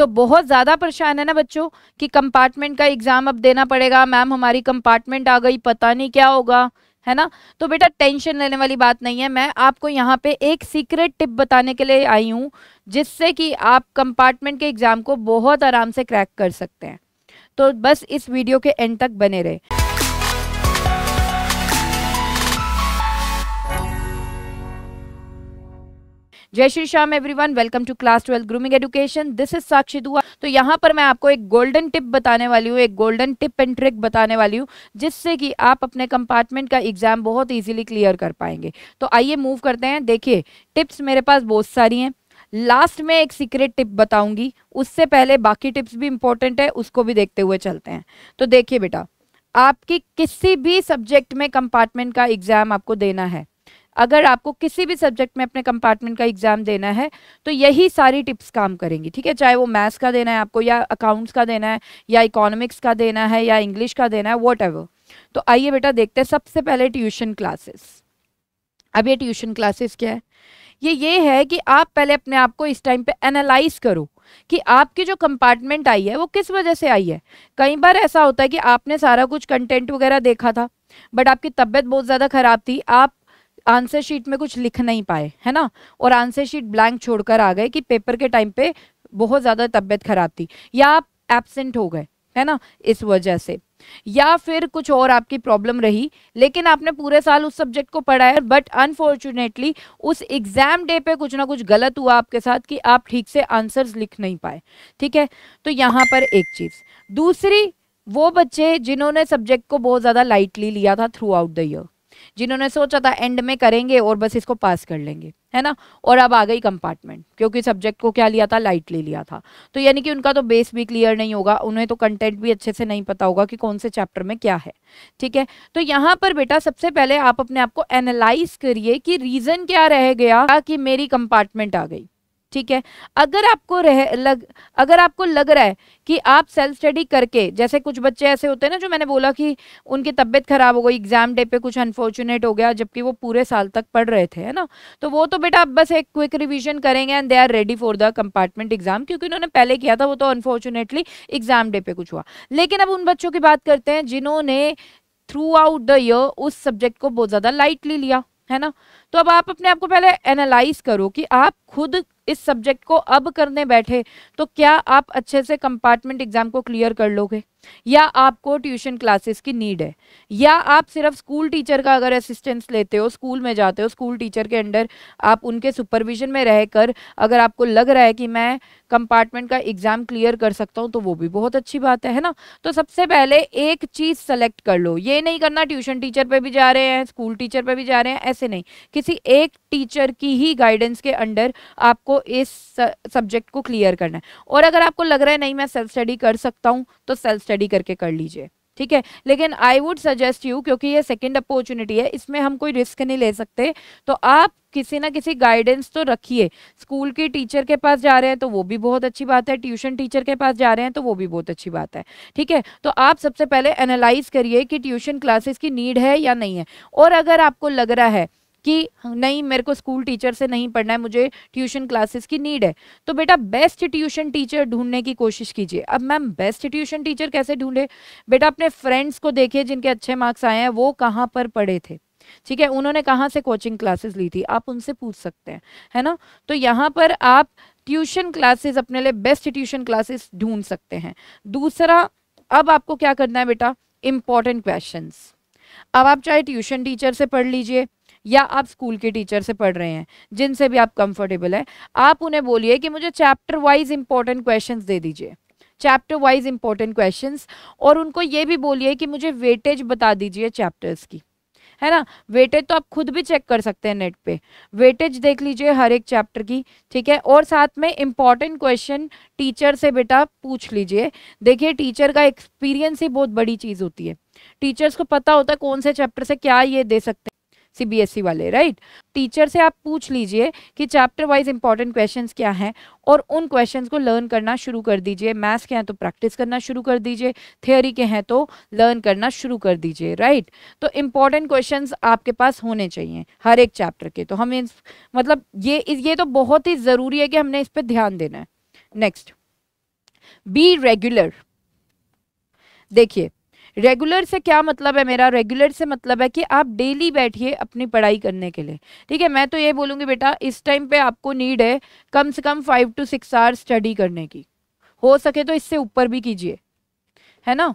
तो बहुत ज़्यादा परेशान है ना बच्चों कि कंपार्टमेंट का एग्ज़ाम अब देना पड़ेगा मैम हमारी कंपार्टमेंट आ गई पता नहीं क्या होगा है ना तो बेटा टेंशन लेने वाली बात नहीं है मैं आपको यहाँ पे एक सीक्रेट टिप बताने के लिए आई हूँ जिससे कि आप कंपार्टमेंट के एग्ज़ाम को बहुत आराम से क्रैक कर सकते हैं तो बस इस वीडियो के एंड तक बने रहे जय Shri Shyam everyone welcome to class twelfth grooming education this is Sakshi Dua तो यहाँ पर मैं आपको एक गोल्डन टिप बताने वाली हूँ एक गोल्डन टिप एंड ट्रिक बताने वाली हूँ जिससे कि आप अपने कंपार्टमेंट का एग्जाम बहुत ईजिली क्लियर कर पाएंगे तो आइए मूव करते हैं देखिए टिप्स मेरे पास बहुत सारी हैं लास्ट में एक सीक्रेट टिप बताऊंगी उससे पहले बाकी टिप्स भी इम्पोर्टेंट है उसको भी देखते हुए चलते हैं तो देखिए बेटा आपकी किसी भी सब्जेक्ट में कंपार्टमेंट का एग्ज़ाम आपको देना है अगर आपको किसी भी सब्जेक्ट में अपने कंपार्टमेंट का एग्जाम देना है तो यही सारी टिप्स काम करेंगी ठीक है चाहे वो मैथ्स का देना है आपको या अकाउंट्स का देना है या इकोनॉमिक्स का देना है या इंग्लिश का देना है वॉट तो आइए बेटा देखते हैं सबसे पहले ट्यूशन क्लासेस अब ये ट्यूशन क्लासेस क्या है ये ये है कि आप पहले अपने आप को इस टाइम पे एनालाइज करो कि आपकी जो कंपार्टमेंट आई है वो किस वजह से आई है कई बार ऐसा होता है कि आपने सारा कुछ कंटेंट वगैरह देखा था बट आपकी तबीयत बहुत ज़्यादा ख़राब थी आप आंसर शीट में कुछ लिख नहीं पाए है ना और आंसर शीट ब्लैंक छोड़कर आ गए कि पेपर के टाइम पे बहुत ज़्यादा तबीयत खराब थी या आप एबसेंट हो गए है ना इस वजह से या फिर कुछ और आपकी प्रॉब्लम रही लेकिन आपने पूरे साल उस सब्जेक्ट को पढ़ा है बट अनफॉर्चुनेटली उस एग्जाम डे पे कुछ ना कुछ गलत हुआ आपके साथ कि आप ठीक से आंसर्स लिख नहीं पाए ठीक है तो यहाँ पर एक चीज़ दूसरी वो बच्चे जिन्होंने सब्जेक्ट को बहुत ज़्यादा लाइटली लिया था थ्रू आउट द ईयर जिन्होंने सोचा था एंड में करेंगे और बस इसको पास कर लेंगे है ना और अब आ गई कंपार्टमेंट क्योंकि सब्जेक्ट को क्या लिया था लाइट ले लिया था तो यानी कि उनका तो बेस भी क्लियर नहीं होगा उन्हें तो कंटेंट भी अच्छे से नहीं पता होगा कि कौन से चैप्टर में क्या है ठीक है तो यहाँ पर बेटा सबसे पहले आप अपने आप को एनालाइज करिए कि रीज़न क्या रह गया कि मेरी कंपार्टमेंट आ गई ठीक है अगर आपको रह लग अगर आपको लग रहा है कि आप सेल्फ स्टडी करके जैसे कुछ बच्चे ऐसे होते हैं ना जो मैंने बोला कि उनकी तबीयत खराब हो गई एग्जाम डे पे कुछ अनफॉर्चुनेट हो गया जबकि वो पूरे साल तक पढ़ रहे थे है ना तो वो तो बेटा आप बस एक क्विक रिविजन करेंगे and they are ready for the compartment exam क्योंकि उन्होंने पहले किया था वो तो अनफॉर्चुनेटली एग्जाम डे पे कुछ हुआ लेकिन अब उन बच्चों की बात करते हैं जिन्होंने थ्रू आउट द ईयर उस सब्जेक्ट को बहुत ज़्यादा लाइटली लिया है ना तो अब आप अपने आप को पहले एनालाइज करो कि आप खुद इस सब्जेक्ट को अब करने बैठे तो क्या आप अच्छे से कंपार्टमेंट एग्जाम को क्लियर कर लोगे या आपको ट्यूशन क्लासेस की नीड है या आप सिर्फ स्कूल टीचर का अगर असिस्टेंस लेते हो स्कूल में जाते हो स्कूल टीचर के अंडर आप उनके सुपरविजन में रहकर अगर आपको लग रहा है कि मैं कंपार्टमेंट का एग्ज़ाम क्लियर कर सकता हूँ तो वो भी बहुत अच्छी बात है है ना तो सबसे पहले एक चीज़ सेलेक्ट कर लो ये नहीं करना ट्यूशन टीचर पर भी जा रहे हैं स्कूल टीचर पर भी जा रहे हैं ऐसे नहीं किसी एक टीचर की ही गाइडेंस के अंडर आपको इस सब्जेक्ट को क्लियर करना है और अगर आपको लग रहा है नहीं मैं सेल्फ स्टडी कर सकता हूँ तो सेल्फ स्टडी करके कर लीजिए ठीक है लेकिन आई वुड सजेस्ट यू क्योंकि ये सेकंड अपॉर्चुनिटी है इसमें हम कोई रिस्क नहीं ले सकते तो आप किसी ना किसी गाइडेंस तो रखिए स्कूल के टीचर के पास जा रहे हैं तो वो भी बहुत अच्छी बात है ट्यूशन टीचर के पास जा रहे हैं तो वो भी बहुत अच्छी बात है ठीक है तो आप सबसे पहले एनालाइज करिए कि ट्यूशन क्लासेस की नीड है या नहीं है और अगर आपको लग रहा है कि नहीं मेरे को स्कूल टीचर से नहीं पढ़ना है मुझे ट्यूशन क्लासेस की नीड है तो बेटा बेस्ट ट्यूशन टीचर ढूंढने की कोशिश कीजिए अब मैम बेस्ट ट्यूशन टीचर कैसे ढूंढे बेटा अपने फ्रेंड्स को देखिए जिनके अच्छे मार्क्स आए हैं वो कहाँ पर पढ़े थे ठीक है उन्होंने कहाँ से कोचिंग क्लासेस ली थी आप उनसे पूछ सकते हैं है ना तो यहाँ पर आप ट्यूशन क्लासेस अपने लिए बेस्ट ट्यूशन क्लासेस ढूंढ सकते हैं दूसरा अब आपको क्या करना है बेटा इंपॉर्टेंट क्वेश्चन अब आप चाहे ट्यूशन टीचर से पढ़ लीजिए या आप स्कूल के टीचर से पढ़ रहे हैं जिनसे भी आप कंफर्टेबल हैं आप उन्हें बोलिए कि मुझे चैप्टर वाइज इंपॉर्टेंट क्वेश्चन दे दीजिए चैप्टर वाइज इंपॉर्टेंट क्वेश्चन और उनको ये भी बोलिए कि मुझे वेटेज बता दीजिए चैप्टर्स की है ना वेटेज तो आप खुद भी चेक कर सकते हैं नेट पे वेटेज देख लीजिए हर एक चैप्टर की ठीक है और साथ में इम्पॉर्टेंट क्वेश्चन टीचर से बेटा पूछ लीजिए देखिए टीचर का एक्सपीरियंस ही बहुत बड़ी चीज़ होती है टीचर्स को पता होता है कौन से चैप्टर से क्या ये दे सकते हैं सीबीएसई e वाले राइट टीचर से आप पूछ लीजिए कि चैप्टर वाइज इंपॉर्टेंट क्वेश्चन क्या हैं और उन क्वेश्चन को लर्न करना शुरू कर दीजिए मैथ्स के हैं तो प्रैक्टिस करना शुरू कर दीजिए थियोरी के हैं तो लर्न करना शुरू कर दीजिए राइट तो इंपॉर्टेंट क्वेश्चन आपके पास होने चाहिए हर एक चैप्टर के तो हमें मतलब ये ये तो बहुत ही ज़रूरी है कि हमने इस पर ध्यान देना है नेक्स्ट बी रेगुलर देखिए रेगुलर से क्या मतलब है मेरा रेगुलर से मतलब है कि आप डेली बैठिए अपनी पढ़ाई करने के लिए ठीक है मैं तो ये बोलूँगी बेटा इस टाइम पे आपको नीड है कम से कम five to six hour study करने की हो सके तो इससे ऊपर भी कीजिए है ना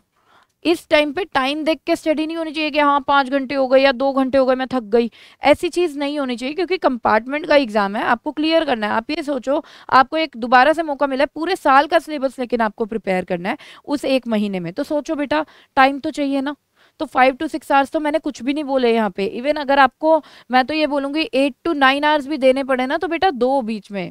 इस टाइम पे टाइम देख के स्टडी नहीं होनी चाहिए कि हाँ पाँच घंटे हो गए या दो घंटे हो गए मैं थक गई ऐसी चीज़ नहीं होनी चाहिए क्योंकि कंपार्टमेंट का एग्ज़ाम है आपको क्लियर करना है आप ये सोचो आपको एक दोबारा से मौका मिला है पूरे साल का सिलेबस लेकिन आपको प्रिपेयर करना है उस एक महीने में तो सोचो बेटा टाइम तो चाहिए ना तो फाइव टू सिक्स आवर्स तो मैंने कुछ भी नहीं बोले यहाँ पे इवन अगर आपको मैं तो ये बोलूँगी एट टू नाइन आवर्स भी देने पड़े ना तो बेटा दो बीच में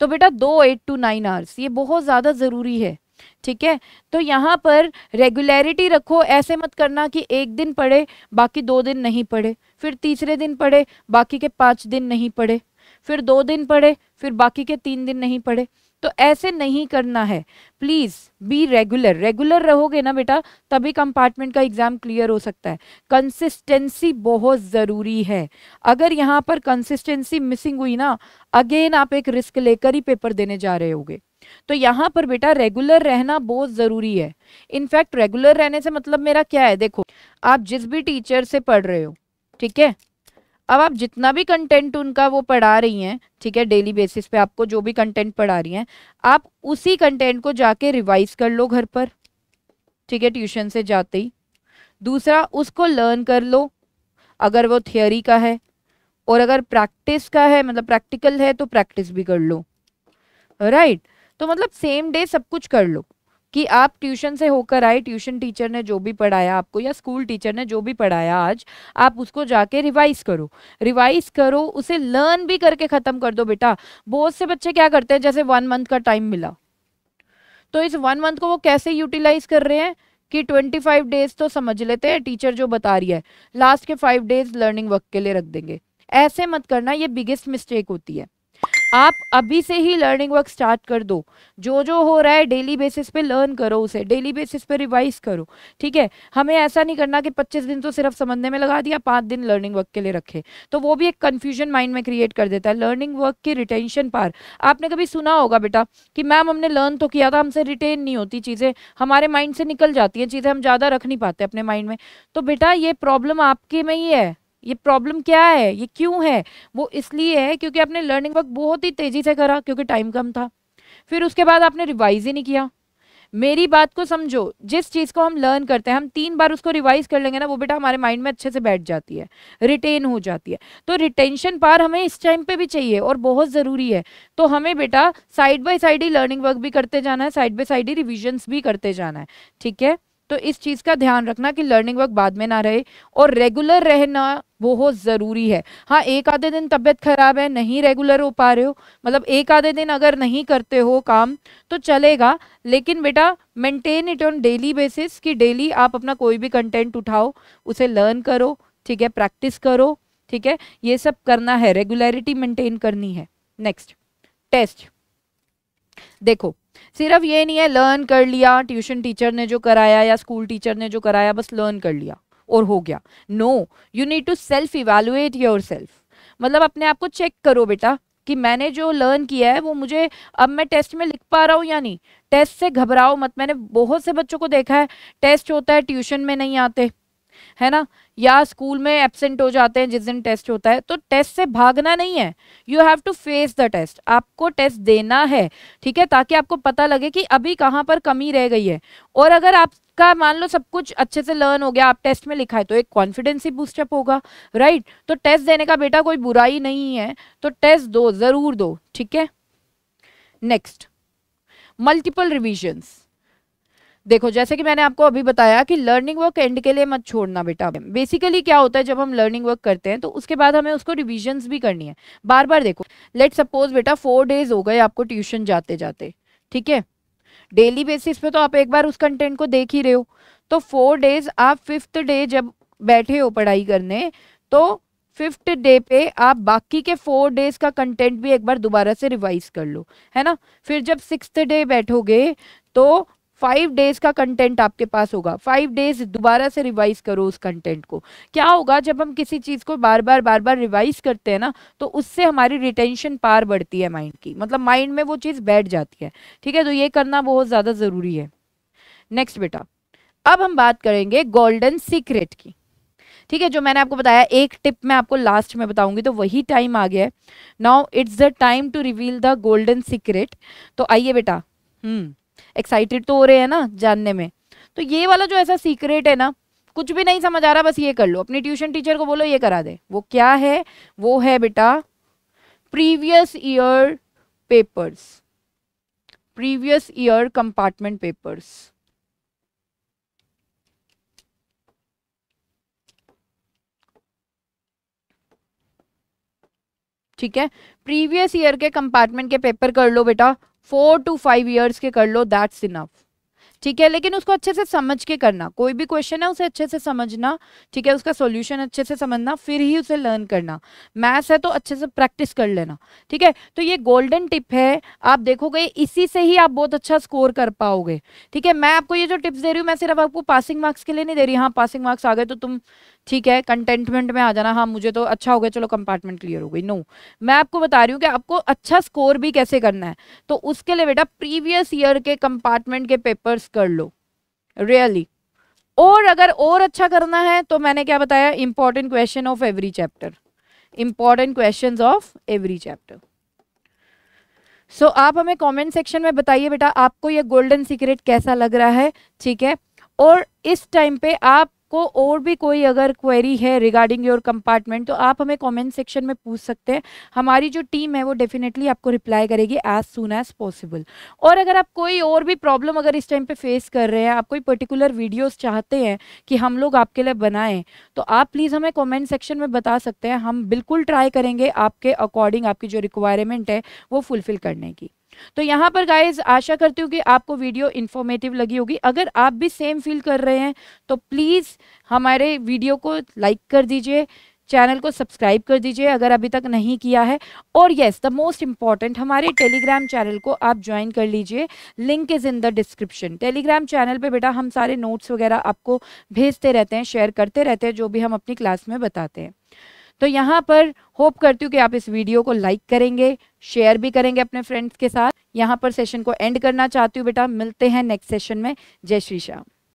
तो बेटा दो एट टू नाइन आवर्स ये बहुत ज़्यादा ज़रूरी है ठीक है तो यहाँ पर रेगुलरिटी रखो ऐसे मत करना कि एक दिन पढ़े बाकी दो दिन नहीं पढ़े फिर तीसरे दिन पढ़े बाकी के पाँच दिन नहीं पढ़े फिर दो दिन पढ़े फिर बाकी के तीन दिन नहीं पढ़े तो ऐसे नहीं करना है प्लीज़ बी रेगुलर रेगुलर रहोगे ना बेटा तभी कंपार्टमेंट का एग्ज़ाम क्लियर हो सकता है कंसिस्टेंसी बहुत ज़रूरी है अगर यहाँ पर कंसिस्टेंसी मिसिंग हुई ना अगेन आप एक रिस्क लेकर ही पेपर देने जा रहे होगे तो यहाँ पर बेटा रेगुलर रहना बहुत ज़रूरी है इनफैक्ट रेगुलर रहने से मतलब मेरा क्या है देखो आप जिस भी टीचर से पढ़ रहे हो ठीक है अब आप जितना भी कंटेंट उनका वो पढ़ा रही हैं ठीक है डेली बेसिस पे आपको जो भी कंटेंट पढ़ा रही हैं आप उसी कंटेंट को जाके रिवाइज कर लो घर पर ठीक है ट्यूशन से जाते ही दूसरा उसको लर्न कर लो अगर वो थियोरी का है और अगर प्रैक्टिस का है मतलब प्रैक्टिकल है तो प्रैक्टिस भी कर लो राइट right? तो मतलब सेम डे सब कुछ कर लो कि आप ट्यूशन से होकर आए ट्यूशन टीचर ने जो भी पढ़ाया आपको या स्कूल टीचर ने जो भी पढ़ाया आज आप उसको जाके रिवाइज करो रिवाइज करो उसे लर्न भी करके ख़त्म कर दो बेटा बहुत से बच्चे क्या करते हैं जैसे वन मंथ का टाइम मिला तो इस वन मंथ को वो कैसे यूटिलाइज कर रहे हैं कि 25 डेज तो समझ लेते हैं टीचर जो बता रही है लास्ट के फाइव डेज लर्निंग वर्क के लिए रख देंगे ऐसे मत करना ये बिगेस्ट मिस्टेक होती है आप अभी से ही लर्निंग वर्क स्टार्ट कर दो जो जो हो रहा है डेली बेसिस पे लर्न करो उसे डेली बेसिस पे रिवाइज करो ठीक है हमें ऐसा नहीं करना कि 25 दिन तो सिर्फ समझने में लगा दिया पाँच दिन लर्निंग वर्क के लिए रखे तो वो भी एक कन्फ्यूजन माइंड में क्रिएट कर देता है लर्निंग वर्क की रिटेंशन पार आपने कभी सुना होगा बेटा कि मैम हमने लर्न तो किया था हमसे रिटेन नहीं होती चीज़ें हमारे माइंड से निकल जाती हैं चीज़ें हम ज़्यादा रख नहीं पाते अपने माइंड में तो बेटा ये प्रॉब्लम आपके में ही है ये प्रॉब्लम क्या है ये क्यों है वो इसलिए है क्योंकि आपने लर्निंग वर्क बहुत ही तेज़ी से करा क्योंकि टाइम कम था फिर उसके बाद आपने रिवाइज ही नहीं किया मेरी बात को समझो जिस चीज़ को हम लर्न करते हैं हम तीन बार उसको रिवाइज कर लेंगे ना वो बेटा हमारे माइंड में अच्छे से बैठ जाती है रिटेन हो जाती है तो रिटेंशन पार हमें इस टाइम पे भी चाहिए और बहुत ज़रूरी है तो हमें बेटा साइड बाय साइड ही लर्निंग वर्क भी करते जाना है साइड बाय साइड ही रिविजन्स भी करते जाना है ठीक है तो इस चीज़ का ध्यान रखना कि लर्निंग वर्क बाद में ना रहे और रेगुलर रहना बहुत ज़रूरी है हाँ एक आधे दिन तबीयत ख़राब है नहीं रेगुलर हो पा रहे हो मतलब एक आधे दिन अगर नहीं करते हो काम तो चलेगा लेकिन बेटा maintain it on daily basis कि डेली आप अपना कोई भी कंटेंट उठाओ उसे लर्न करो ठीक है प्रैक्टिस करो ठीक है ये सब करना है रेगुलरिटी मेंटेन करनी है नेक्स्ट टेस्ट देखो सिर्फ ये नहीं है लर्न कर लिया ट्यूशन टीचर ने जो कराया या स्कूल टीचर ने जो कराया बस लर्न कर लिया और हो गया no you need to self evaluate your self मतलब अपने आप को चेक करो बेटा कि मैंने जो लर्न किया है वो मुझे अब मैं टेस्ट में लिख पा रहा हूँ या नहीं टेस्ट से घबराओ मत मैंने बहुत से बच्चों को देखा है टेस्ट होता है ट्यूशन में नहीं आते है ना या स्कूल में एबसेंट हो जाते हैं जिस दिन टेस्ट होता है तो टेस्ट से भागना नहीं है you have to face the test आपको टेस्ट देना है ठीक है ताकि आपको पता लगे कि अभी कहाँ पर कमी रह गई है और अगर आप आपका मान लो सब कुछ अच्छे से लर्न हो गया आप टेस्ट में लिखा है तो एक कॉन्फिडेंस ही बूस्टअप होगा राइट तो टेस्ट देने का बेटा कोई बुराई नहीं है तो टेस्ट दो ज़रूर दो ठीक है नेक्स्ट मल्टीपल रिविजन्स देखो जैसे कि मैंने आपको अभी बताया कि लर्निंग वर्क एंड के लिए मत छोड़ना बेटा बेसिकली क्या होता है जब हम लर्निंग वर्क करते हैं तो उसके बाद हमें उसको रिविजन भी करनी है बार बार देखो लेट सपोज बेटा फोर डेज हो गए आपको ट्यूशन जाते जाते ठीक है डेली बेसिस पे तो आप एक बार उस कंटेंट को देख ही रहे हो तो फोर डेज आप फिफ्थ डे जब बैठे हो पढ़ाई करने तो फिफ्थ डे पे आप बाकी के फोर डेज का कंटेंट भी एक बार दोबारा से रिवाइज कर लो है ना फिर जब सिक्स डे बैठोगे तो फाइव डेज का कंटेंट आपके पास होगा फाइव डेज दोबारा से रिवाइज करो उस कंटेंट को क्या होगा जब हम किसी चीज़ को बार बार बार बार रिवाइज करते हैं ना तो उससे हमारी रिटेंशन पार बढ़ती है माइंड की मतलब माइंड में वो चीज़ बैठ जाती है ठीक है तो ये करना बहुत ज़्यादा ज़रूरी है नेक्स्ट बेटा अब हम बात करेंगे गोल्डन सीक्रेट की ठीक है जो मैंने आपको बताया एक टिप मैं आपको लास्ट में बताऊंगी तो वही टाइम आ गया है now it's the time to reveal the golden secret तो आइए बेटा हम्म एक्साइटेड तो हो रहे हैं ना जानने में तो ये वाला जो ऐसा सीक्रेट है ना कुछ भी नहीं समझ आ रहा बस ये कर लो अपनी ट्यूशन टीचर को बोलो ये करा दे वो क्या है वो है बेटा previous year papers previous year compartment papers ठीक है प्रीवियस ईयर के कंपार्टमेंट के पेपर कर लो बेटा फोर टू फाइव ईयर्स के कर लो दैट्स इनफ ठीक है लेकिन उसको अच्छे से समझ के करना कोई भी क्वेश्चन है उसे अच्छे से समझना ठीक है उसका सोल्यूशन अच्छे से समझना फिर ही उसे लर्न करना मैथ्स है तो अच्छे से प्रैक्टिस कर लेना ठीक है तो ये गोल्डन टिप है आप देखोगे इसी से ही आप बहुत अच्छा स्कोर कर पाओगे ठीक है मैं आपको ये जो टिप्स दे रही हूँ मैं सिर्फ आपको पासिंग मार्क्स के लिए नहीं दे रही हाँ पासिंग मार्क्स आ गए तो तुम ठीक है कंटेंटमेंट में आ जाना हाँ मुझे तो अच्छा हो गया चलो कंपार्टमेंट क्लियर हो गई नो मैं आपको बता रही हूँ कि आपको अच्छा स्कोर भी कैसे करना है तो उसके लिए बेटा प्रीवियस ईयर के कंपार्टमेंट के पेपर्स कर लो रियली और अगर और अच्छा करना है तो मैंने क्या बताया important question of every chapter important question of every chapter so आप हमें कमेंट सेक्शन में बताइए बेटा आपको ये गोल्डन सीक्रेट कैसा लग रहा है ठीक है और इस टाइम पे आप आपको और भी कोई अगर क्वेरी है रिगार्डिंग योर कंपार्टमेंट तो आप हमें कमेंट सेक्शन में पूछ सकते हैं हमारी जो टीम है वो डेफिनेटली आपको रिप्लाई करेगी एज सुन एज पॉसिबल और अगर आप कोई और भी प्रॉब्लम अगर इस टाइम पे फेस कर रहे हैं आप कोई पर्टिकुलर वीडियोस चाहते हैं कि हम लोग आपके लिए बनाएं तो आप प्लीज़ हमें कॉमेंट सेक्शन में बता सकते हैं हम बिल्कुल ट्राई करेंगे आपके अकॉर्डिंग आपकी जो रिक्वायरमेंट है वो फुलफ़िल करने की तो यहाँ पर गाइज आशा करती हूँ कि आपको वीडियो इन्फॉर्मेटिव लगी होगी अगर आप भी सेम फील कर रहे हैं तो प्लीज़ हमारे वीडियो को लाइक कर दीजिए चैनल को सब्सक्राइब कर दीजिए अगर अभी तक नहीं किया है और येस द मोस्ट इम्पॉर्टेंट हमारे टेलीग्राम चैनल को आप ज्वाइन कर लीजिए link is in the description Telegram channel पे बेटा हम सारे नोट्स वगैरह आपको भेजते रहते हैं शेयर करते रहते हैं जो भी हम अपनी क्लास में बताते हैं तो यहाँ पर होप करती हूँ कि आप इस वीडियो को लाइक करेंगे शेयर भी करेंगे अपने फ्रेंड्स के साथ यहाँ पर सेशन को एंड करना चाहती हूँ बेटा मिलते हैं नेक्स्ट सेशन में जय श्री श्याम